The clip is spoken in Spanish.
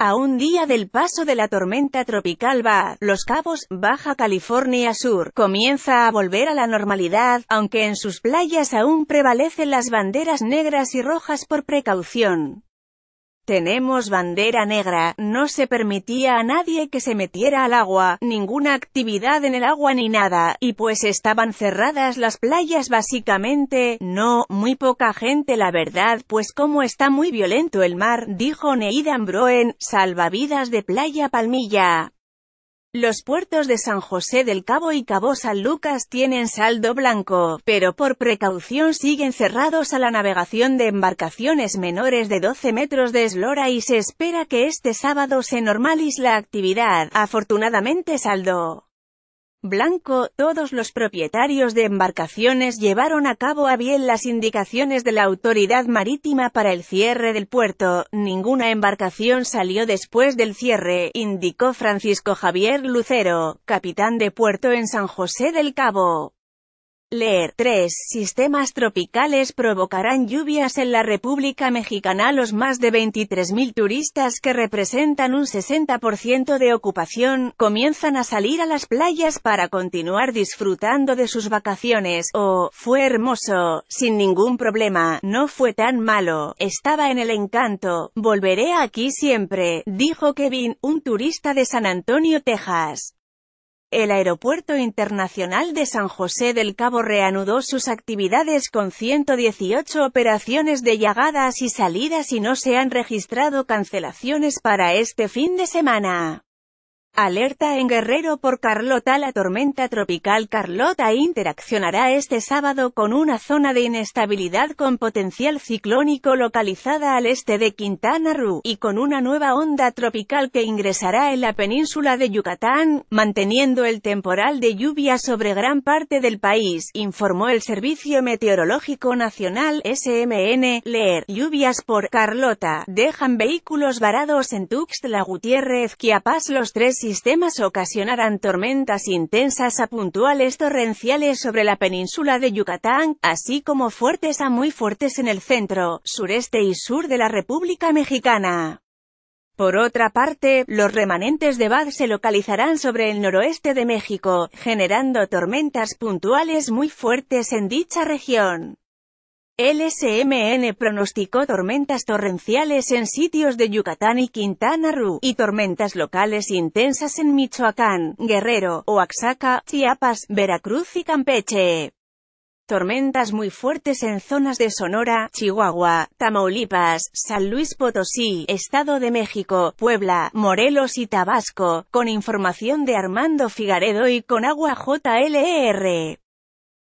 A un día del paso de la tormenta tropical va, Los Cabos, Baja California Sur, comienza a volver a la normalidad, aunque en sus playas aún prevalecen las banderas negras y rojas por precaución. Tenemos bandera negra, no se permitía a nadie que se metiera al agua, ninguna actividad en el agua ni nada, y pues estaban cerradas las playas básicamente, no, muy poca gente la verdad, pues como está muy violento el mar, dijo Neidan Broen, salvavidas de Playa Palmilla. Los puertos de San José del Cabo y Cabo San Lucas tienen saldo blanco, pero por precaución siguen cerrados a la navegación de embarcaciones menores de 12 metros de eslora y se espera que este sábado se normalice la actividad. Afortunadamente saldo. Blanco, todos los propietarios de embarcaciones llevaron a cabo a bien las indicaciones de la autoridad marítima para el cierre del puerto, ninguna embarcación salió después del cierre, indicó Francisco Javier Lucero, capitán de puerto en San José del Cabo. Leer. 3. Sistemas tropicales provocarán lluvias en la República Mexicana. Los más de 23.000 turistas que representan un 60% de ocupación, comienzan a salir a las playas para continuar disfrutando de sus vacaciones. Oh, fue hermoso, sin ningún problema, no fue tan malo, estaba en el encanto, volveré aquí siempre, dijo Kevin, un turista de San Antonio, Texas. El Aeropuerto Internacional de San José del Cabo reanudó sus actividades con 118 operaciones de llegadas y salidas y no se han registrado cancelaciones para este fin de semana. Alerta en Guerrero por Carlota La tormenta tropical Carlota interaccionará este sábado con una zona de inestabilidad con potencial ciclónico localizada al este de Quintana Roo, y con una nueva onda tropical que ingresará en la península de Yucatán, manteniendo el temporal de lluvia sobre gran parte del país, informó el Servicio Meteorológico Nacional SMN, leer, lluvias por Carlota, dejan vehículos varados en Tuxtla Gutiérrez, Chiapas los tres sistemas ocasionarán tormentas intensas a puntuales torrenciales sobre la península de Yucatán, así como fuertes a muy fuertes en el centro, sureste y sur de la República Mexicana. Por otra parte, los remanentes de Bad se localizarán sobre el noroeste de México, generando tormentas puntuales muy fuertes en dicha región. LSMN pronosticó tormentas torrenciales en sitios de Yucatán y Quintana Roo, y tormentas locales intensas en Michoacán, Guerrero, Oaxaca, Chiapas, Veracruz y Campeche. Tormentas muy fuertes en zonas de Sonora, Chihuahua, Tamaulipas, San Luis Potosí, Estado de México, Puebla, Morelos y Tabasco, con información de Armando Figaredo y con agua JLR. E